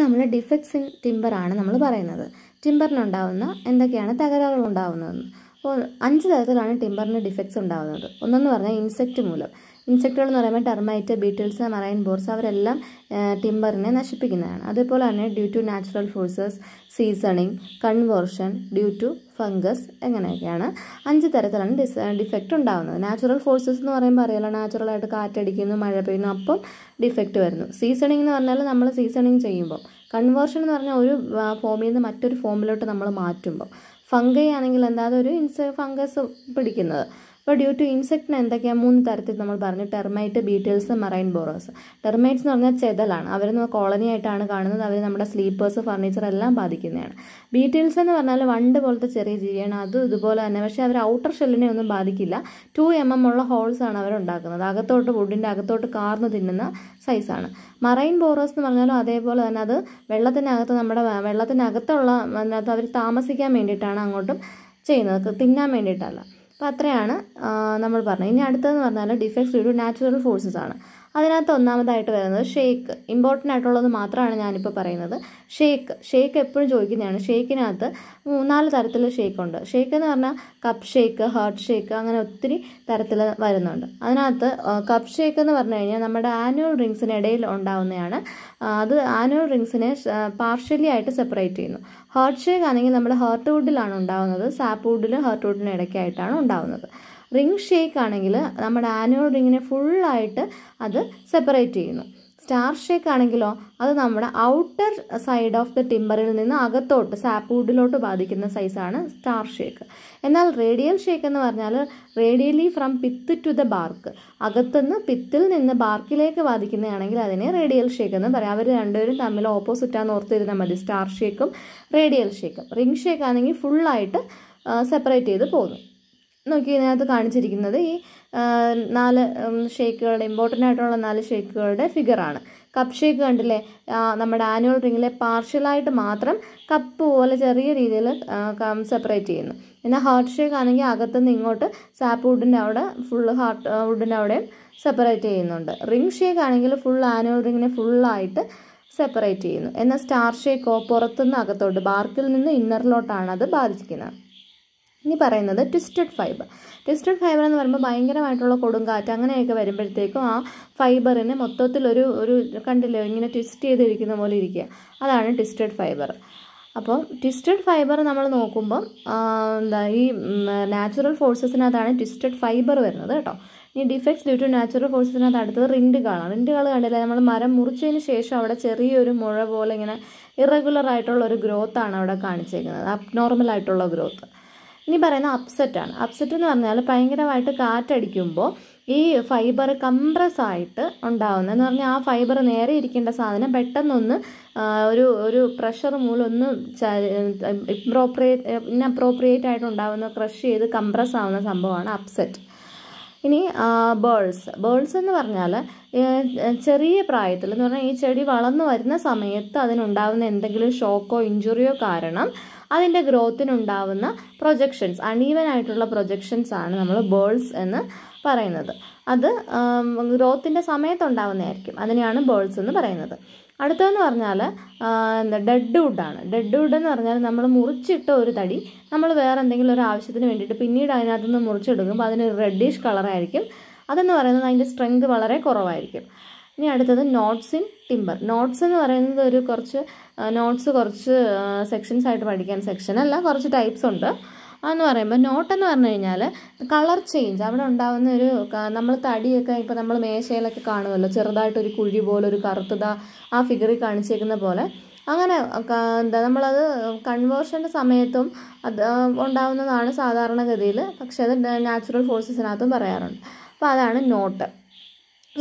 നമ്മൾ defects in ടിമ്പറാണ് നമ്മൾ പറയുന്നത് ടിമ്പറിനുണ്ടാവുന്ന എന്തൊക്കെയാണ് തകരാറുകൾ ഉണ്ടാവുന്നതെന്ന് അപ്പോൾ അഞ്ച് തരത്തിലാണ് ടിമ്പറിന് ഡിഫക്ട്സ് ഉണ്ടാകുന്നത് ഒന്നെന്ന് പറഞ്ഞാൽ ഇൻസെക്റ്റ് മൂലം ഇൻസെക്റ്റുകൾ എന്ന് പറയുമ്പോൾ ടെർമൈറ്റ് ബീറ്റിൽസ് മറൈൻ ബോർസ് അവരെല്ലാം ടിമ്പറിനെ നശിപ്പിക്കുന്നതാണ് അതുപോലെ തന്നെ due to natural forces seasoning conversion due to fungus എങ്ങനെയൊക്കെയാണ് അഞ്ച് തരത്തിലാണ് ഡിസ് ഡിഫക്റ്റ് ഉണ്ടാകുന്നത് നാച്ചുറൽ ഫോഴ്സസ് എന്ന് പറയുമ്പോൾ അറിയാലോ നാച്ചുറലായിട്ട് കാറ്റടിക്കുന്നു മഴ പെയ്യുന്നു അപ്പം ഡിഫക്റ്റ് വരുന്നു സീസണിങ് എന്ന് പറഞ്ഞാൽ നമ്മൾ സീസണിങ് ചെയ്യുമ്പോൾ കൺവേർഷൻ എന്ന് പറഞ്ഞാൽ ഒരു ഫോമിൽ നിന്ന് മറ്റൊരു ഫോമിലോട്ട് നമ്മൾ മാറ്റുമ്പോൾ ഫംഗൈ ആണെങ്കിൽ എന്താ അതൊരു ഇൻസ് ഫംഗസ് പിടിക്കുന്നത് അപ്പോൾ ഡ്യൂ ടു ഇൻസെക്റ്റിന് എന്തൊക്കെയാണ് മൂന്ന് തരത്തിൽ നമ്മൾ പറഞ്ഞു termite beetles marine borers termites എന്ന് പറഞ്ഞാൽ ചെതലാണ് അവർ കോളനി ആയിട്ടാണ് കാണുന്നത് അവർ നമ്മുടെ സ്ലീപ്പേഴ്സ് ഫർണിച്ചർ എല്ലാം ബാധിക്കുന്നതാണ് ബീറ്റിൽസ് എന്ന് പറഞ്ഞാൽ വണ്ട് പോലത്തെ ചെറിയ ജീവിയാണ് അതും ഇതുപോലെ തന്നെ പക്ഷേ അവർ ഔട്ടർ ഷെല്ലിനെ ഒന്നും ബാധിക്കില്ല ടു എം എം ഉള്ള ഹോൾസ് ആണ് അവരുണ്ടാക്കുന്നത് അകത്തോട്ട് വുഡിൻ്റെ അകത്തോട്ട് കാർന്ന് തിന്നുന്ന സൈസാണ് മറൈൻ ബോറോസ് എന്ന് പറഞ്ഞാലും അതേപോലെ തന്നെ അത് വെള്ളത്തിനകത്ത് നമ്മുടെ വെള്ളത്തിനകത്തുള്ള അതിനകത്ത് അവർ താമസിക്കാൻ വേണ്ടിയിട്ടാണ് അങ്ങോട്ടും ചെയ്യുന്നത് തിന്നാൻ വേണ്ടിയിട്ടല്ല അപ്പോൾ അത്രയാണ് നമ്മൾ പറഞ്ഞത് ഇനി അടുത്തതെന്ന് പറഞ്ഞാൽ defects due to natural forces ആണ് അതിനകത്ത് ഒന്നാമതായിട്ട് വരുന്നത് ഷേക്ക് ഇമ്പോർട്ടൻ്റ് ആയിട്ടുള്ളത് മാത്രമാണ് ഞാനിപ്പോൾ പറയുന്നത് ഷേക്ക് ഷേക്ക് എപ്പോഴും ചോദിക്കുന്നതാണ് ഷേക്കിനകത്ത് മൂന്നാല് തരത്തിലുള്ള ഷേക്കുണ്ട് ഷേക്ക് എന്ന് പറഞ്ഞാൽ കപ്പ് ഷേക്ക് ഹാർട്ട് ഷേക്ക് അങ്ങനെ ഒത്തിരി തരത്തിൽ വരുന്നുണ്ട് അതിനകത്ത് കപ്പ് ഷേക്ക് എന്ന് പറഞ്ഞു കഴിഞ്ഞാൽ നമ്മുടെ ആനുവൽ റിങ്സിനിടയിൽ ഉണ്ടാവുന്നതാണ് അത് ആനുവൽ റിങ്സിനെ പാർഷ്യലി ആയിട്ട് സെപ്പറേറ്റ് ചെയ്യുന്നു ഹാർട്ട് ഷേക്ക് ആണെങ്കിൽ നമ്മുടെ ഹാർട്ട് വുഡിലാണ് ഉണ്ടാവുന്നത് സാപ്പ് വുഡിലും ഹാർട്ട് വുഡിനും ഇടയ്ക്കായിട്ടാണ് ഉണ്ടാവുന്നത് റിംഗ് ഷേക്ക് ആണെങ്കിൽ നമ്മുടെ ആനുവൽ റിങ്ങിനെ ഫുള്ളായിട്ട് അത് സെപ്പറേറ്റ് ചെയ്യുന്നു സ്റ്റാർ ഷേക്ക് ആണെങ്കിലോ അത് നമ്മുടെ ഔട്ടർ സൈഡ് ഓഫ് ദ ടിമ്പറിൽ നിന്ന് അകത്തോട്ട് സാപ്പൂഡിലോട്ട് ബാധിക്കുന്ന സൈസാണ് സ്റ്റാർ ഷേക്ക് എന്നാൽ റേഡിയൽ ഷേക്ക് എന്ന് പറഞ്ഞാൽ radially from pith to the bark അകത്തുനിന്ന് പിത്തിൽ നിന്ന് ബാർക്കിലേക്ക് ബാധിക്കുന്നതാണെങ്കിൽ അതിനെ റേഡിയൽ ഷേക്ക് എന്ന് പറയാം അവർ രണ്ടുപേരും തമ്മിൽ ഓപ്പോസിറ്റാന്ന് ഓർത്തിരുന്നാൽ മതി സ്റ്റാർ ഷേക്കും റേഡിയൽ ഷേക്കും റിംഗ് ഷേക്ക് ആണെങ്കിൽ ഫുള്ളായിട്ട് സെപ്പറേറ്റ് ചെയ്ത് പോകുന്നു നോക്കി ഇതിനകത്ത് കാണിച്ചിരിക്കുന്നത് ഈ നാല് ഷേക്കുകളുടെ ഇമ്പോർട്ടൻ്റ് ആയിട്ടുള്ള നാല് ഷേക്കുകളുടെ ഫിഗറാണ് കപ്പ് ഷേക്ക് കണ്ടില്ലേ നമ്മുടെ ആനുവൽ റിങ്ങിലെ പാർഷ്യലായിട്ട് മാത്രം കപ്പ് പോലെ ചെറിയ രീതിയിൽ സെപ്പറേറ്റ് ചെയ്യുന്നു പിന്നെ ഹാർട്ട് ഷേക്ക് ആണെങ്കിൽ അകത്തുനിന്ന് ഇങ്ങോട്ട് സാപ്പ് വുഡിൻ്റെ അവിടെ ഫുള്ള് ഹാർട്ട് വുഡിൻ്റെ അവിടെയും സെപ്പറേറ്റ് ചെയ്യുന്നുണ്ട് റിംഗ് ഷേക്ക് ആണെങ്കിൽ ഫുൾ ആനുവൽ റിങ്ങിനെ ഫുള്ളായിട്ട് സെപ്പറേറ്റ് ചെയ്യുന്നു എന്നാൽ സ്റ്റാർ ഷേക്കോ പുറത്തുനിന്ന് അകത്തോട്ട് ബാർക്കിൽ നിന്ന് ഇന്നറിലോട്ടാണ് അത് ബാധിക്കുന്നത് ഇനി പറയുന്നത് ട്വിസ്റ്റഡ് ഫൈബർ ട്വിസ്റ്റഡ് ഫൈബർ എന്ന് പറയുമ്പോൾ ഭയങ്കരമായിട്ടുള്ള കൊടുങ്കാറ്റ് അങ്ങനെയൊക്കെ വരുമ്പോഴത്തേക്കും ആ ഫൈബറിന് മൊത്തത്തിൽ ഒരു ഒരു കണ്ടില്ലേ ഇങ്ങനെ ട്വിസ്റ്റ് ചെയ്തിരിക്കുന്ന പോലെ ഇരിക്കുക അതാണ് ട്വിസ്റ്റഡ് ഫൈബർ അപ്പോൾ ട്വിസ്റ്റഡ് ഫൈബർ നമ്മൾ നോക്കുമ്പോൾ എന്താ ഈ നാച്ചുറൽ ഫോഴ്സസിനകത്താണ് ട്വിസ്റ്റഡ് ഫൈബർ വരുന്നത് കേട്ടോ ഇനി ഡിഫക്ട്സ് ഡ്യൂ ടു നാച്ചുറൽ ഫോഴ്സസിനകത്ത് അടുത്തത് റിൻഡുകളാണ് റിൻഡുകൾ കണ്ടില്ല നമ്മൾ മരം മുറിച്ചതിന് ശേഷം അവിടെ ചെറിയൊരു മുഴ പോലെ ഇങ്ങനെ ഇറഗുലർ ആയിട്ടുള്ള ഒരു ഗ്രോത്താണ് അവിടെ കാണിച്ചേക്കുന്നത് അബ്നോർമൽ ആയിട്ടുള്ള ഗ്രോത്ത് ഇനി പറയുന്ന അപ്സെറ്റാണ് അപ്സെറ്റ് എന്ന് പറഞ്ഞാൽ ഭയങ്കരമായിട്ട് കാറ്റടിക്കുമ്പോൾ ഈ ഫൈബർ കംപ്രസ് ആയിട്ട് ഉണ്ടാവുന്നത് എന്ന് പറഞ്ഞാൽ ആ ഫൈബർ നേരെ ഇരിക്കേണ്ട സാധനം പെട്ടെന്നൊന്ന് ഒരു ഒരു പ്രഷർ മൂലം ഒന്ന് ഇപ്രോപ്രിയേറ്റ് ഇൻഅപ്രോപ്രിയേറ്റ് ആയിട്ട് ഉണ്ടാവുന്ന ക്രഷ് ചെയ്ത് കംപ്രസ് ആവുന്ന സംഭവമാണ് അപ്സെറ്റ് ഇനി ബേൾസ് ബേൾസ് എന്ന് പറഞ്ഞാൽ ചെറിയ പ്രായത്തിൽ എന്ന് പറഞ്ഞാൽ ഈ ചെടി വളർന്നു വരുന്ന സമയത്ത് അതിനുണ്ടാകുന്ന എന്തെങ്കിലും ഷോക്കോ ഇഞ്ചുറിയോ കാരണം അതിൻ്റെ ഗ്രോത്തിനുണ്ടാവുന്ന പ്രൊജക്ഷൻസ് അണീവൻ ആയിട്ടുള്ള പ്രൊജക്ഷൻസ് ആണ് നമ്മൾ ബേൾസ് എന്ന് പറയുന്നത് അത് ഗ്രോത്തിൻ്റെ സമയത്തുണ്ടാവുന്നതായിരിക്കും അതിനെയാണ് ബേൾസ് എന്ന് പറയുന്നത് അടുത്തതെന്ന് പറഞ്ഞാൽ എന്താ ഡെഡ് വുഡാണ് ഡെഡ് വുഡ് എന്ന് പറഞ്ഞാൽ നമ്മൾ മുറിച്ചിട്ട ഒരു തടി നമ്മൾ വേറെ എന്തെങ്കിലും ഒരു ആവശ്യത്തിന് വേണ്ടിയിട്ട് പിന്നീട് അതിനകത്ത് നിന്ന് മുറിച്ചെടുക്കുമ്പോൾ അതിന് റെഡിഷ് കളറായിരിക്കും അതെന്ന് പറയുന്നത് അതിൻ്റെ സ്ട്രെങ്ത് വളരെ കുറവായിരിക്കും ഇനി അടുത്തത് നോട്ട്സ് ഇൻ ടിമ്പർ നോട്ട്സ് എന്ന് പറയുന്നത് ഒരു കുറച്ച് നോട്ട്സ് കുറച്ച് സെക്ഷൻസ് ആയിട്ട് പഠിക്കാൻ സെക്ഷൻ അല്ല കുറച്ച് ടൈപ്സ് ഉണ്ട് എന്ന് പറയുമ്പോൾ നോട്ട് എന്ന് പറഞ്ഞു കഴിഞ്ഞാൽ കളർ ചേഞ്ച് അവിടെ ഉണ്ടാകുന്ന ഒരു നമ്മൾ തടിയൊക്കെ ഇപ്പോൾ നമ്മൾ മേശയിലൊക്കെ കാണുമല്ലോ ചെറുതായിട്ടൊരു കുഴി പോലെ ഒരു കറുത്തത ആ ഫിഗറിൽ കാണിച്ചേക്കുന്ന പോലെ അങ്ങനെ എന്താ നമ്മളത് കൺവേർഷൻ്റെ സമയത്തും അത് ഉണ്ടാകുന്നതാണ് സാധാരണഗതിയിൽ പക്ഷേ അത് നാച്ചുറൽ ഫോഴ്സസിനകത്തും പറയാറുണ്ട് അപ്പോൾ അതാണ് നോട്ട്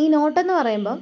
ഈ നോട്ടെന്ന് പറയുമ്പം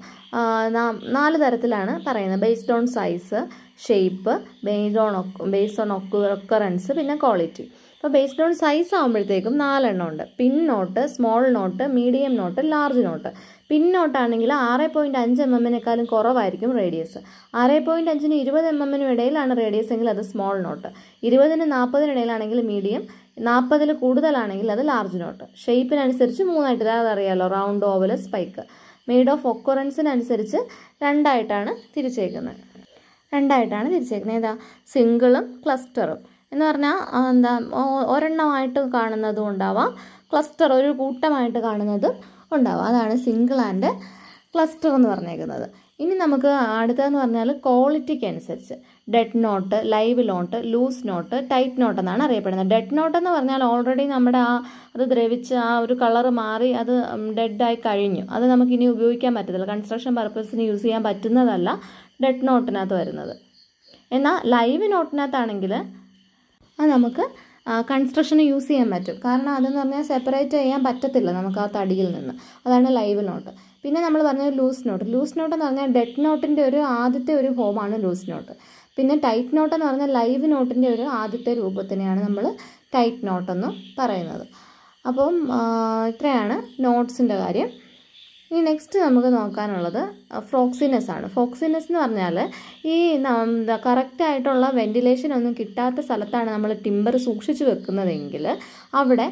നാല് തരത്തിലാണ് പറയുന്നത് based on size shape base on base on occurrence പിന്നെ ക്വാളിറ്റി അപ്പോൾ ബേസ്ഡ് ഓൺ സൈസ് ആകുമ്പോഴത്തേക്കും നാലെണ്ണം ഉണ്ട് pin knot small knot medium knot large knot pin നോട്ടാണെങ്കിൽ ആറ് പോയിൻറ്റ് അഞ്ച് എം എമ്മിനേക്കാളും കുറവായിരിക്കും റേഡിയസ് ആറ് പോയിൻറ്റ് അഞ്ചിന് ഇരുപത് എം എമ്മിനും ഇടയിലാണ് റേഡിയസ് എങ്കിൽ അത് സ്മോൾ നോട്ട് ഇരുപതിന് നാൽപ്പതിന് ഇടയിലാണെങ്കിൽ മീഡിയം നാൽപ്പതിൽ കൂടുതലാണെങ്കിൽ അത് ലാർജ് നോട്ട് ഷേപ്പിനനുസരിച്ച് മൂന്നായിട്ട് അതറിയാലോ round oval spike made of ഒക്കുറൻസിനനുസരിച്ച് രണ്ടായിട്ടാണ് തിരിച്ചേക്കുന്നത് രണ്ടായിട്ടാണ് തിരിച്ചേക്കുന്നത് ഏതാ സിംഗിളും ക്ലസ്റ്ററും എന്ന് പറഞ്ഞാൽ എന്താ ഒരെണ്ണമായിട്ട് കാണുന്നതും ഉണ്ടാവാം ക്ലസ്റ്റർ ഒരു കൂട്ടമായിട്ട് കാണുന്നതും ഉണ്ടാവാം അതാണ് സിംഗിൾ ആൻഡ് ക്ലസ്റ്റർ എന്ന് പറഞ്ഞേക്കുന്നത് ഇനി നമുക്ക് അടുത്തതെന്ന് പറഞ്ഞാൽ ക്വാളിറ്റിക്ക് അനുസരിച്ച് dead knot live knot loose knot tight knot എന്നാണ് അറിയപ്പെടുന്നത് ഡെഡ് നോട്ട് എന്ന് പറഞ്ഞാൽ ഓൾറെഡി നമ്മുടെ ആ അത് ദ്രവിച്ച് ആ ഒരു കളർ മാറി അത് ഡെഡായി കഴിഞ്ഞു അത് നമുക്ക് ഇനി ഉപയോഗിക്കാൻ പറ്റത്തില്ല കൺസ്ട്രക്ഷൻ പർപ്പസിന് യൂസ് ചെയ്യാൻ പറ്റുന്നതല്ല ഡെഡ് നോട്ടിനകത്ത് വരുന്നത് എന്നാൽ ലൈവ് നോട്ടിനകത്താണെങ്കിൽ അത് നമുക്ക് കൺസ്ട്രക്ഷന് യൂസ് ചെയ്യാൻ പറ്റും കാരണം അതെന്ന് പറഞ്ഞാൽ സെപ്പറേറ്റ് ചെയ്യാൻ പറ്റത്തില്ല നമുക്ക് ആ തടിയിൽ നിന്ന് അതാണ് ലൈവ് നോട്ട് പിന്നെ നമ്മൾ പറഞ്ഞ ലൂസ് നോട്ട് ലൂസ് നോട്ട് എന്ന് പറഞ്ഞാൽ ഡെഡ് നോട്ടിൻ്റെ ഒരു ആദ്യത്തെ ഒരു ഫോമാണ് ലൂസ് നോട്ട് പിന്നെ ടൈറ്റ് നോട്ട് എന്ന് പറഞ്ഞാൽ ലൈവ് നോട്ടിൻ്റെ ഒരു ആദ്യത്തെ രൂപത്തിനെയാണ് നമ്മൾ ടൈറ്റ് നോട്ടെന്ന് പറയുന്നത് അപ്പം ഇത്രയാണ് നോട്ട്സിൻ്റെ കാര്യം ഇനി നെക്സ്റ്റ് നമുക്ക് നോക്കാനുള്ളത് ഫ്രോക്സിനെസ് ആണ് ഫ്രോക്സിനെസ് എന്ന് പറഞ്ഞാൽ ഈ കറക്റ്റായിട്ടുള്ള വെൻറ്റിലേഷൻ ഒന്നും കിട്ടാത്ത സ്ഥലത്താണ് നമ്മൾ ടിമ്പർ സൂക്ഷിച്ചു വെക്കുന്നതെങ്കിൽ അവിടെ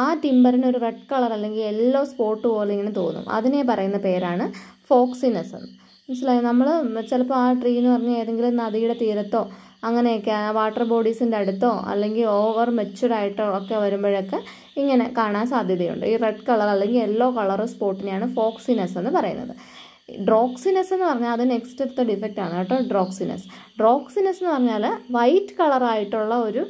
ആ ടിമ്പറിന് ഒരു റെഡ് കളർ അല്ലെങ്കിൽ യെല്ലോ സ്പോട്ട് പോലെ ഇങ്ങനെ തോന്നും അതിനെ പറയുന്ന പേരാണ് ഫോക്സിനെസ് മനസ്സിലായി നമ്മൾ ചിലപ്പോൾ ആ ട്രീ എന്ന് പറഞ്ഞാൽ ഏതെങ്കിലും നദിയുടെ തീരത്തോ അങ്ങനെയൊക്കെ വാട്ടർ ബോഡീസിൻ്റെ അടുത്തോ അല്ലെങ്കിൽ ഓവർ മെച്ചുഡ് ആയിട്ടോ ഒക്കെ വരുമ്പോഴൊക്കെ ഇങ്ങനെ കാണാൻ സാധ്യതയുണ്ട് ഈ റെഡ് കളർ അല്ലെങ്കിൽ യെല്ലോ കളർ സ്പോട്ടിനെയാണ് ഫോക്സിനെസ് എന്ന് പറയുന്നത് ഡ്രോക്സിനസ് എന്ന് പറഞ്ഞാൽ അത് നെക്സ്റ്റ് ഡിഫക്റ്റ് ആണ് കേട്ടോ ഡ്രോക്സിനസ് ഡ്രോക്സിനസ് എന്ന് പറഞ്ഞാൽ വൈറ്റ് കളറായിട്ടുള്ള ഒരു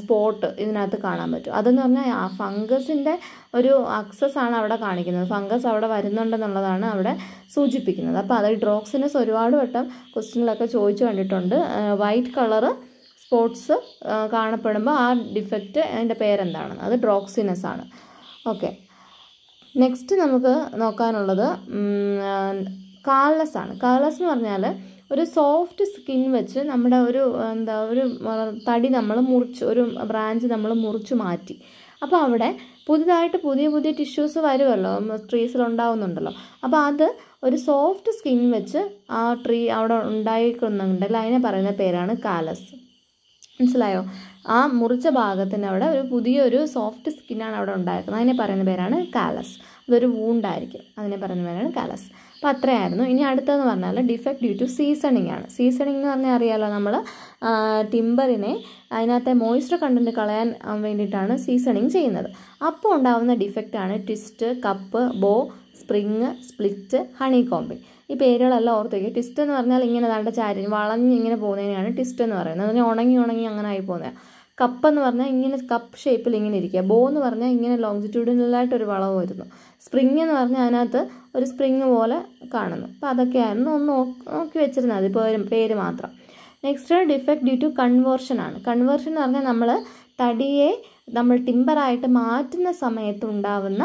സ്പോട്ട് ഇതിനകത്ത് കാണാൻ പറ്റും അതെന്ന് പറഞ്ഞാൽ ആ ഫംഗസിൻ്റെ ഒരു അക്സസ് ആണ് അവിടെ കാണിക്കുന്നത് ഫംഗസ് അവിടെ വരുന്നുണ്ടെന്നുള്ളതാണ് അവിടെ സൂചിപ്പിക്കുന്നത് അപ്പോൾ അത് ഡ്രോക്സിനസ് ഒരുപാട് വട്ടം ക്വസ്റ്റ്യനിലൊക്കെ ചോദിച്ചു കണ്ടിട്ടുണ്ട് വൈറ്റ് കളറ് സ്പോട്ട്സ് കാണപ്പെടുമ്പോൾ ആ ഡിഫക്റ്റ് അതിൻ്റെ പേരെന്താണ് അത് ഡ്രോക്സിനസ് ആണ് ഓക്കെ നെക്സ്റ്റ് നമുക്ക് നോക്കാനുള്ളത് കാർലെസ് ആണ് കാർലെസ് എന്ന് പറഞ്ഞാൽ ഒരു സോഫ്റ്റ് സ്കിൻ വെച്ച് നമ്മുടെ ഒരു എന്താ ഒരു തടി നമ്മൾ മുറിച്ച് ഒരു ബ്രാഞ്ച് നമ്മൾ മുറിച്ച് മാറ്റി അപ്പോൾ അവിടെ പുതുതായിട്ട് പുതിയ പുതിയ ടിഷ്യൂസ് വരുമല്ലോ ട്രീസിലുണ്ടാവുന്നുണ്ടല്ലോ അപ്പോൾ അത് ഒരു സോഫ്റ്റ് സ്കിൻ വെച്ച് ആ ട്രീ അവിടെ ഉണ്ടായിക്കുന്നുണ്ടല്ലോ അതിനെ പറയുന്ന പേരാണ് കാലസ് മനസ്സിലായോ ആ മുറിച്ച ഭാഗത്തിന് അവിടെ ഒരു പുതിയൊരു സോഫ്റ്റ് സ്കിന്നാണ് അവിടെ ഉണ്ടായിരിക്കുന്നത് അതിനെ പറയുന്ന പേരാണ് കാലസ് അതൊരു വൂണ്ടായിരിക്കും അതിനെ പറയുന്ന പേരാണ് കാലസ് അപ്പോൾ അത്രയായിരുന്നു ഇനി അടുത്തതെന്ന് പറഞ്ഞാൽ ഡിഫക്റ്റ് ഡ്യൂ ടു സീസണിങ് ആണ് സീസണിങ് എന്ന് പറഞ്ഞാൽ അറിയാലോ നമ്മൾ ടിമ്പറിനെ അതിനകത്തെ മോയ്സ്ചർ കണ്ടൻറ്റ് കളയാൻ വേണ്ടിയിട്ടാണ് സീസണിങ് ചെയ്യുന്നത് അപ്പോൾ ഉണ്ടാകുന്ന ഡിഫക്റ്റാണ് twist cup bow spring split honeycomb ഈ പേരുകളെല്ലാം ഓർത്ത് വയ്ക്കുക ട്വിസ്റ്റ് എന്ന് പറഞ്ഞാൽ ഇങ്ങനെ നല്ല ചാരി വളഞ്ഞ് ഇങ്ങനെ പോകുന്നതിനാണ് ട്വിസ്റ്റ് എന്ന് പറയുന്നത് അതിന് ഉണങ്ങി ഉണങ്ങി അങ്ങനെ ആയി പോകുന്നത് കപ്പ് എന്ന് പറഞ്ഞാൽ ഇങ്ങനെ കപ്പ് ഷേപ്പിൽ ഇങ്ങനെ ഇരിക്കുക ബോ എന്ന് പറഞ്ഞാൽ ഇങ്ങനെ ഒരു വളവ് വരുന്നു സ്പ്രിങ് എന്ന് പറഞ്ഞാൽ അതിനകത്ത് ഒരു സ്പ്രിങ് പോലെ കാണുന്നു അപ്പോൾ അതൊക്കെയായിരുന്നു ഒന്ന് നോക്കി വെച്ചിരുന്നത് ഇപ്പോൾ പേര് മാത്രം next defect due to conversion ആണ് കൺവേർഷൻ എന്ന് പറഞ്ഞാൽ നമ്മൾ തടിയെ നമ്മൾ ടിമ്പറായിട്ട് മാറ്റുന്ന സമയത്ത് ഉണ്ടാവുന്ന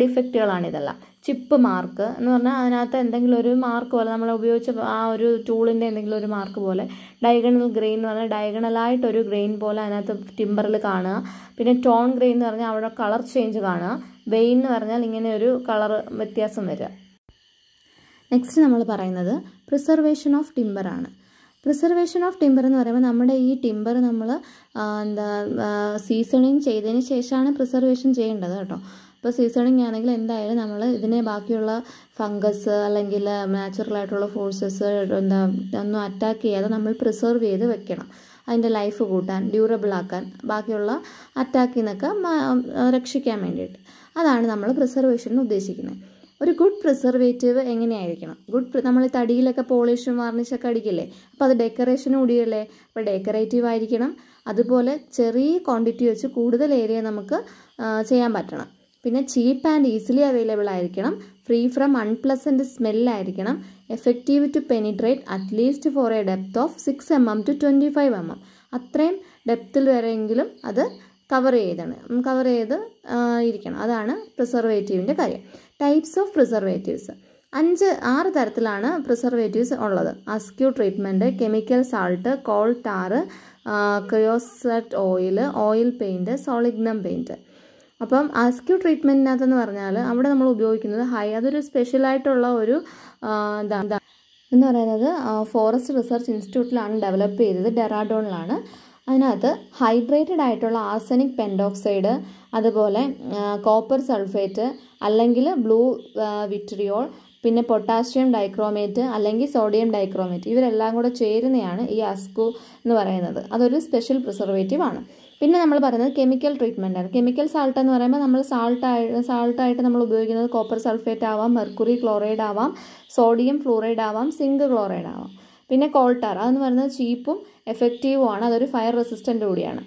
ഡിഫക്റ്റുകളാണ് ഇതെല്ലാം ചിപ്പ് മാർക്ക് എന്ന് പറഞ്ഞാൽ അതിനകത്ത് എന്തെങ്കിലും ഒരു മാർക്ക് പോലെ നമ്മൾ ഉപയോഗിച്ച ആ ഒരു ടൂളിൻ്റെ എന്തെങ്കിലും ഒരു മാർക്ക് പോലെ ഡയഗണൽ ഗ്രെയിൻ എന്ന് പറഞ്ഞാൽ ഡയഗണലായിട്ടൊരു ഗ്രെയിൻ പോലെ അതിനകത്ത് ടിമ്പറിൽ കാണുക പിന്നെ ടോൺ ഗ്രെയിൻ എന്ന് പറഞ്ഞാൽ അവിടെ കളർ ചേഞ്ച് കാണുക വെയിൻ എന്ന് പറഞ്ഞാൽ ഇങ്ങനെ ഒരു കളർ വ്യത്യാസം വരിക നെക്സ്റ്റ് നമ്മൾ പറയുന്നത് പ്രിസർവേഷൻ ഓഫ് ടിമ്പറാണ് പ്രിസർവേഷൻ ഓഫ് ടിമ്പർ എന്ന് പറയുമ്പോൾ നമ്മുടെ ഈ ടിമ്പർ നമ്മൾ എന്താ സീസണിങ് ചെയ്തതിന് ശേഷമാണ് പ്രിസർവേഷൻ ചെയ്യേണ്ടത് കേട്ടോ അപ്പോൾ സീസണിങ് ആണെങ്കിൽ എന്തായാലും നമ്മൾ ഇതിനെ ബാക്കിയുള്ള ഫംഗസ് അല്ലെങ്കിൽ നാച്ചുറലായിട്ടുള്ള ഫോഴ്സസ് എന്താ ഒന്നും അറ്റാക്ക് ചെയ്യാതെ നമ്മൾ പ്രിസർവ് ചെയ്ത് വെക്കണം അതിൻ്റെ ലൈഫ് കൂട്ടാൻ ഡ്യൂറബിൾ ആക്കാൻ ബാക്കിയുള്ള അറ്റാക്കിൽ നിന്നൊക്കെ രക്ഷിക്കാൻ വേണ്ടിയിട്ട് അതാണ് നമ്മൾ പ്രിസർവേഷൻ ഉദ്ദേശിക്കുന്നത് ഒരു ഗുഡ് പ്രിസർവേറ്റീവ് എങ്ങനെയായിരിക്കണം ഗുഡ് നമ്മൾ തടിയിലൊക്കെ പോളിഷും വാർണിഷൊക്കെ അടിക്കില്ലേ അപ്പോൾ അത് ഡെക്കറേഷൻ കൂടിയല്ലേ അപ്പോൾ ഡെക്കറേറ്റീവ് ആയിരിക്കണം അതുപോലെ ചെറിയ ക്വാണ്ടിറ്റി വെച്ച് കൂടുതൽ ഏരിയ നമുക്ക് ചെയ്യാൻ പറ്റണം പിന്നെ ചീപ്പ് ആൻഡ് ഈസിലി അവൈലബിൾ ആയിരിക്കണം ഫ്രീ ഫ്രം അൺപ്ലസൻറ്റ് സ്മെല്ലായിരിക്കണം effective to penetrate at least for a depth of six M M to twenty five M M അത്രയും ഡെപ്തിൽ വരെയെങ്കിലും അത് കവർ ചെയ്താണ് കവർ ചെയ്ത് ഇരിക്കണം അതാണ് പ്രിസർവേറ്റീവിൻ്റെ കാര്യം ടൈപ്സ് ഓഫ് പ്രിസർവേറ്റീവ്സ് അഞ്ച് ആറ് തരത്തിലാണ് പ്രിസർവേറ്റീവ്സ് ഉള്ളത് ASCU treatment chemical salt coal tar creosote oil oil paint Solignum paint അപ്പം ആസ്ക്യൂ ട്രീറ്റ്മെൻറ്റിനകത്തെന്ന് പറഞ്ഞാൽ അവിടെ നമ്മൾ ഉപയോഗിക്കുന്നത് ഹൈ അതൊരു സ്പെഷ്യലായിട്ടുള്ള ഒരു എന്താ എന്ന് പറയുന്നത് ഫോറസ്റ്റ് റിസർച്ച് ഇൻസ്റ്റിറ്റ്യൂട്ടിലാണ് ഡെവലപ്പ് ചെയ്തത് ഡെറാഡോണിലാണ് അതിനകത്ത് ഹൈഡ്രേറ്റഡ് ആയിട്ടുള്ള ആർസനിക് പെൻഡോക്സൈഡ് അതുപോലെ കോപ്പർ സൾഫേറ്റ് അല്ലെങ്കിൽ ബ്ലൂ വിട്രിയോൾ പിന്നെ പൊട്ടാസ്യം ഡൈക്രോമേറ്റ് അല്ലെങ്കിൽ സോഡിയം ഡൈക്രോമേറ്റ് ഇവരെല്ലാം കൂടെ ചേരുന്നതാണ് ഈ അസ്കു എന്ന് പറയുന്നത് അതൊരു സ്പെഷ്യൽ പ്രിസർവേറ്റീവ് ആണ് പിന്നെ നമ്മൾ പറയുന്നത് കെമിക്കൽ ട്രീറ്റ്മെൻ്റ് ആണ് കെമിക്കൽ സാൾട്ട് എന്ന് പറയുമ്പോൾ നമ്മൾ സാൾട്ടായി സാൾട്ടായിട്ട് നമ്മൾ ഉപയോഗിക്കുന്നത് കോപ്പർ സൾഫേറ്റ് ആവാം മെർക്കുറി ക്ലോറൈഡ് ആവാം സോഡിയം ഫ്ലൂറൈഡ് ആവാം സിങ്ക് ക്ലോറൈഡ് ആവാം പിന്നെ കോൾട്ടാർ അതെന്ന് പറയുന്നത് ചീപ്പും എഫക്റ്റീവുമാണ് അതൊരു ഫയർ റെസിസ്റ്റൻ്റ് കൂടിയാണ്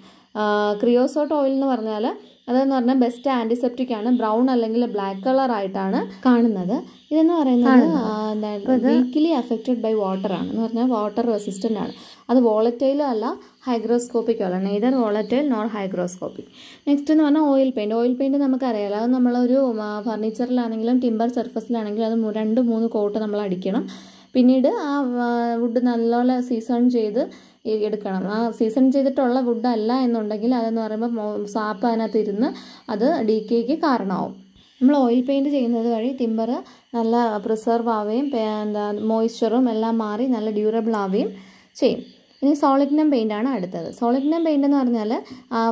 ക്രിയോസോട്ട് ഓയിൽ എന്ന് പറഞ്ഞാൽ അതെന്ന് പറഞ്ഞാൽ ബെസ്റ്റ് ആൻറ്റിസെപ്റ്റിക് ആണ് ബ്രൗൺ അല്ലെങ്കിൽ ബ്ലാക്ക് കളർ ആയിട്ടാണ് കാണുന്നത് ഇതെന്ന് പറയുന്നത് വീക്കിലി അഫക്റ്റഡ് ബൈ വാട്ടർ ആണ് എന്ന് പറഞ്ഞാൽ വാട്ടർ റെസിസ്റ്റൻ്റ് ആണ് അത് വോളറ്റൈലും അല്ല ഹൈഗ്രോസ്കോപ്പിക്കും അല്ല neither volatile nor hygroscopic next എന്ന് പറഞ്ഞാൽ ഓയിൽ പെയിൻറ്റ് ഓയിൽ പെയിൻറ്റ് നമുക്കറിയാം അത് നമ്മളൊരു ഫർണിച്ചറിലാണെങ്കിലും ടിമ്പർ സർഫസിലാണെങ്കിലും അത് രണ്ട് മൂന്ന് കോട്ട് നമ്മൾ അടിക്കണം പിന്നീട് ആ വുഡ് നല്ലോണം സീസൺ ചെയ്ത് എടുക്കണം ആ സീസൺ ചെയ്തിട്ടുള്ള വുഡ് അല്ല എന്നുണ്ടെങ്കിൽ അതെന്ന് പറയുമ്പോൾ സാപ്പ് അതിനകത്ത് ഇരുന്ന് അത് ഡീക്കേക്ക് കാരണമാവും നമ്മൾ ഓയിൽ പെയിൻറ് ചെയ്യുന്നത് വഴി ടിമ്പർ നല്ല പ്രിസർവ് ആവുകയും എന്താ മോയ്സ്ചറും എല്ലാം മാറി നല്ല ഡ്യൂറബിൾ ആവുകയും ചെയ്യും ഇനി സോളിഗ്നം പെയിൻ്റ് ആണ് അടുത്തത് സോളിഗ്നം പെയിൻ്റ് എന്ന് പറഞ്ഞാൽ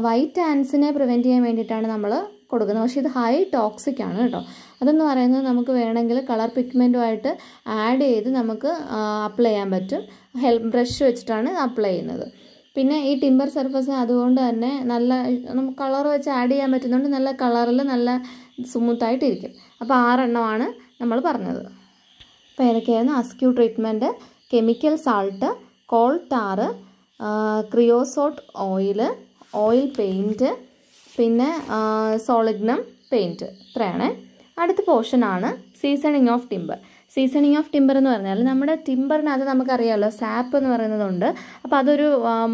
വൈറ്റ് ആൻസിനെ പ്രിവെൻറ്റ് ചെയ്യാൻ വേണ്ടിയിട്ടാണ് നമ്മൾ കൊടുക്കുന്നത് പക്ഷേ ഇത് ഹൈ ടോക്സിക് ആണ് കേട്ടോ അതെന്ന് പറയുന്നത് നമുക്ക് വേണമെങ്കിൽ കളർ പിഗ്മെൻറ്റുമായിട്ട് ആഡ് ചെയ്ത് നമുക്ക് അപ്ലൈ ചെയ്യാൻ പറ്റും ഹെൽപ്പ് ബ്രഷ് വെച്ചിട്ടാണ് അപ്ലൈ ചെയ്യുന്നത് പിന്നെ ഈ ടിമ്പർ സർഫസ് അതുകൊണ്ട് തന്നെ നല്ല നമുക്ക് കളർ വെച്ച് ആഡ് ചെയ്യാൻ പറ്റുന്നതുകൊണ്ട് നല്ല കളറിൽ നല്ല സ്മൂത്തായിട്ടിരിക്കും അപ്പോൾ ആറെണ്ണമാണ് നമ്മൾ പറഞ്ഞത് അപ്പോൾ ഏതൊക്കെയായിരുന്നു ASCU treatment chemical salt coal tar creosote oil oil paint പിന്നെ സോളിഗ്നം പെയിൻറ്റ് ഇത്രയാണ് അടുത്ത പോർഷനാണ് seasoning of timber seasoning of timber എന്ന് പറഞ്ഞാൽ നമ്മുടെ ടിമ്പറിനകത്ത് നമുക്കറിയാമല്ലോ സാപ്പ് എന്ന് പറയുന്നതുണ്ട് അപ്പോൾ അതൊരു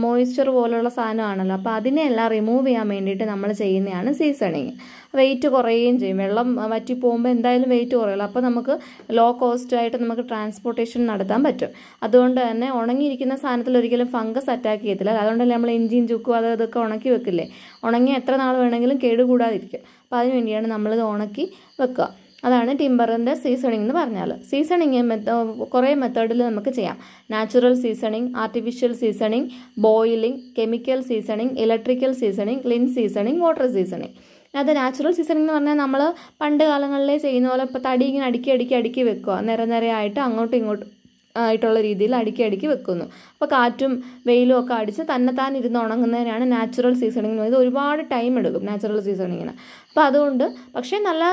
മോയ്സ്ചർ പോലുള്ള സാധനമാണല്ലോ അപ്പോൾ അതിനെയെല്ലാം റിമൂവ് ചെയ്യാൻ വേണ്ടിയിട്ട് നമ്മൾ ചെയ്യുന്നതാണ് സീസണിങ് വെയിറ്റ് കുറയുകയും ചെയ്യും വെള്ളം വറ്റി പോകുമ്പോൾ എന്തായാലും വെയിറ്റ് കുറയുള്ളൂ അപ്പോൾ നമുക്ക് ലോ കോസ്റ്റായിട്ട് നമുക്ക് ട്രാൻസ്പോർട്ടേഷൻ നടത്താൻ പറ്റും അതുകൊണ്ട് തന്നെ ഉണങ്ങിയിരിക്കുന്ന സാധനത്തിൽ ഒരിക്കലും ഫംഗസ് അറ്റാക്ക് ചെയ്യത്തില്ല അതുകൊണ്ടല്ലേ നമ്മൾ ഇഞ്ചിയും ചുക്കും അത് ഇതൊക്കെ ഉണക്കി വെക്കില്ലേ ഉണങ്ങി എത്ര നാൾ വേണമെങ്കിലും കേടുകൂടാതിരിക്കും അപ്പോൾ അതിന് വേണ്ടിയാണ് നമ്മളിത് ഉണക്കി വെക്കുക അതാണ് ടിമ്പറിൻ്റെ സീസണിങ് എന്ന് പറഞ്ഞാൽ സീസണിങ് കുറേ മെത്തേഡിൽ നമുക്ക് ചെയ്യാം natural seasoning artificial seasoning boiling chemical seasoning electrical seasoning kiln seasoning water seasoning അത് നാച്ചുറൽ സീസണിങ് എന്ന് പറഞ്ഞാൽ നമ്മൾ പണ്ട് കാലങ്ങളിലേ ചെയ്യുന്ന പോലെ ഇപ്പോൾ തടി ഇങ്ങനെ അടുക്കി അടുക്കി അടുക്കി വെക്കുക നിര നിരയായിട്ട് അങ്ങോട്ടും ഇങ്ങോട്ടും ആയിട്ടുള്ള രീതിയിൽ അടുക്കി അടുക്കി വെക്കുന്നു അപ്പോൾ കാറ്റും വെയിലും ഒക്കെ അടിച്ച് തന്നെത്താൻ ഇരുന്ന് ഉണങ്ങുന്നതിനാണ് നാച്ചുറൽ സീസണിങ് ഇത് ഒരുപാട് ടൈം എടുക്കും നാച്ചുറൽ സീസണിങ്ങിന് അപ്പോൾ അതുകൊണ്ട് പക്ഷേ നല്ല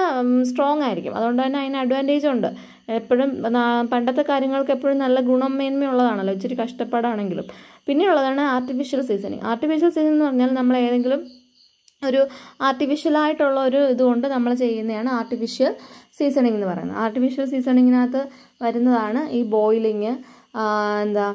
സ്ട്രോങ് ആയിരിക്കും അതുകൊണ്ട് തന്നെ അതിന് അഡ്വാൻറ്റേജ് ഉണ്ട് എപ്പോഴും പണ്ടത്തെ കാര്യങ്ങൾക്ക് എപ്പോഴും നല്ല ഗുണമേന്മയുള്ളതാണല്ലോ ഇച്ചിരി കഷ്ടപ്പാടാണെങ്കിലും പിന്നെ ഉള്ളതാണ് ആർട്ടിഫിഷ്യൽ സീസണിങ് ആർട്ടിഫിഷ്യൽ സീസൺ എന്ന് പറഞ്ഞാൽ നമ്മൾ ഏതെങ്കിലും ഒരു ആർട്ടിഫിഷ്യലായിട്ടുള്ള ഒരു ഇതുകൊണ്ട് നമ്മൾ ചെയ്യുന്നതാണ് ആർട്ടിഫിഷ്യൽ സീസണിങ് എന്ന് പറയുന്നത് ആർട്ടിഫിഷ്യൽ സീസണിങ്ങിനകത്ത് വരുന്നതാണ് ഈ ബോയിലിങ് എന്താ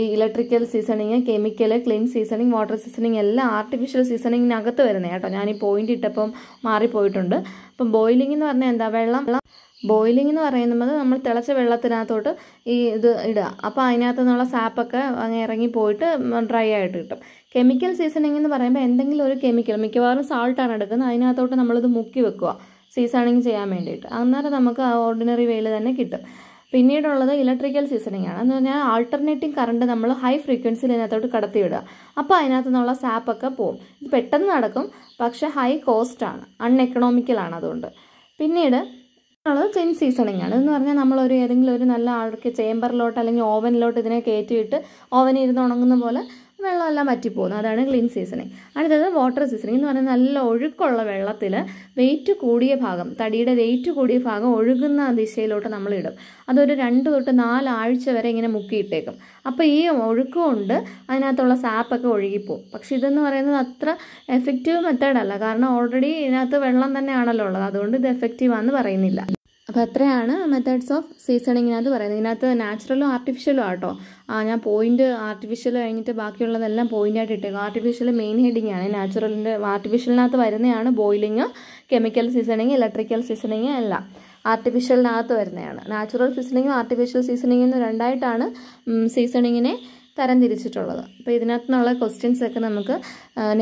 ഈ electrical seasoning chemical kiln seasoning water seasoning എല്ലാം ആർട്ടിഫിഷ്യൽ സീസണിങ്ങിനകത്ത് വരുന്നത് കേട്ടോ ഞാൻ ഈ പോയിന്റ് ഇട്ടപ്പം മാറിപ്പോയിട്ടുണ്ട് അപ്പം ബോയിലിംഗ് എന്ന് പറഞ്ഞാൽ എന്താ വെള്ളം ബോയിലിംഗ് എന്ന് പറയുന്നത് നമ്മൾ തിളച്ച വെള്ളത്തിനകത്തോട്ട് ഈ ഇത് ഇടുക അപ്പോൾ അതിനകത്ത് നിന്നുള്ള സാപ്പൊക്കെ അങ്ങ് ഇറങ്ങി പോയിട്ട് ഡ്രൈ ആയിട്ട് കിട്ടും കെമിക്കൽ സീസണിങ് എന്ന് പറയുമ്പോൾ എന്തെങ്കിലും ഒരു കെമിക്കൽ മിക്കവാറും സാൾട്ടാണ് എടുക്കുന്നത് അതിനകത്തോട്ട് നമ്മളിത് മുക്കി വെക്കുക സീസണിങ് ചെയ്യാൻ വേണ്ടിയിട്ട് അന്നേരം നമുക്ക് ആ ഓർഡിനറി വേയിൽ തന്നെ കിട്ടും പിന്നീടുള്ളത് ഇലക്ട്രിക്കൽ സീസണിങ് ആണ് എന്ന് പറഞ്ഞാൽ ആൾട്ടർനേറ്റിംഗ് കറണ്ട് നമ്മൾ ഹൈ ഫ്രീക്വൻസിയിൽ അതിനകത്തോട്ട് കടത്തിവിടുക അപ്പോൾ അതിനകത്ത് നിന്നുള്ള സാപ്പൊക്കെ പോവും ഇത് പെട്ടെന്ന് നടക്കും പക്ഷേ ഹൈ കോസ്റ്റാണ് അൺഎക്കണോമിക്കലാണ് അതുകൊണ്ട് പിന്നീട് ഉള്ളത് ചെൻ സീസണിങ് ആണ് എന്ന് പറഞ്ഞാൽ നമ്മളൊരു ഏതെങ്കിലും ഒരു നല്ല ആൾക്ക് ചേമ്പറിലോട്ട് അല്ലെങ്കിൽ ഓവനിലോട്ട് ഇതിനെ കയറ്റിയിട്ട് ഓവനിൽ ഉണങ്ങുന്ന പോലെ വെള്ളമെല്ലാം വറ്റിപ്പോകുന്നു അതാണ് ക്ലീൻ സീസണിങ് അടുത്തത് വാട്ടർ സീസണിങ് എന്ന് പറയുന്നത് നല്ല ഒഴുക്കുള്ള വെള്ളത്തിൽ വെയിറ്റ് കൂടിയ ഭാഗം തടിയുടെ വെയിറ്റ് കൂടിയ ഭാഗം ഒഴുകുന്ന ദിശയിലോട്ട് നമ്മൾ ഇടും അതൊരു രണ്ട് തൊട്ട് നാലാഴ്ച വരെ ഇങ്ങനെ മുക്കിയിട്ടേക്കും അപ്പോൾ ഈ ഒഴുക്ക് കൊണ്ട് അതിനകത്തുള്ള സാപ്പൊക്കെ ഒഴുകിപ്പോവും പക്ഷെ ഇതെന്ന് പറയുന്നത് അത്ര എഫക്റ്റീവ് മെത്തേഡല്ല കാരണം ഓൾറെഡി ഇതിനകത്ത് വെള്ളം തന്നെയാണല്ലോ ഉള്ളത് അതുകൊണ്ട് ഇത് എഫക്റ്റീവാന്ന് പറയുന്നില്ല അപ്പോൾ അത്രയാണ് മെത്തേഡ്സ് ഓഫ് സീസണിങ്ങിനകത്ത് പറയുന്നത് ഇതിനകത്ത് നാച്ചുറലും ആർട്ടിഫിഷ്യലും ആട്ടോ ആ ഞാൻ പോയിന്റ് ആർട്ടിഫിഷ്യൽ കഴിഞ്ഞിട്ട് ബാക്കിയുള്ളതെല്ലാം പോയിൻ്റായിട്ട് ഇട്ടേക്കും ആർട്ടിഫിഷ്യൽ മെയിൻ ഹെഡിങ് ആണ് നാച്ചുറലിൻ്റെ ആർട്ടിഫിഷ്യലിനകത്ത് വരുന്നതാണ് boiling chemical seasoning electrical seasoning എല്ലാം ആർട്ടിഫിഷ്യലിനകത്ത് വരുന്നതാണ് നാച്ചുറൽ സീസണിങ്ങും ആർട്ടിഫിഷ്യൽ സീസണിങ്ങും എന്ന് രണ്ടായിട്ടാണ് സീസണിങ്ങിനെ തരംതിരിച്ചിട്ടുള്ളത് അപ്പോൾ നിന്നുള്ള ക്വസ്റ്റ്യൻസ് ഒക്കെ നമുക്ക്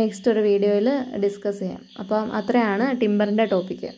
നെക്സ്റ്റ് ഒരു വീഡിയോയിൽ ഡിസ്കസ് ചെയ്യാം അപ്പം അത്രയാണ് ടിമ്പറിൻ്റെ ടോപ്പിക്ക്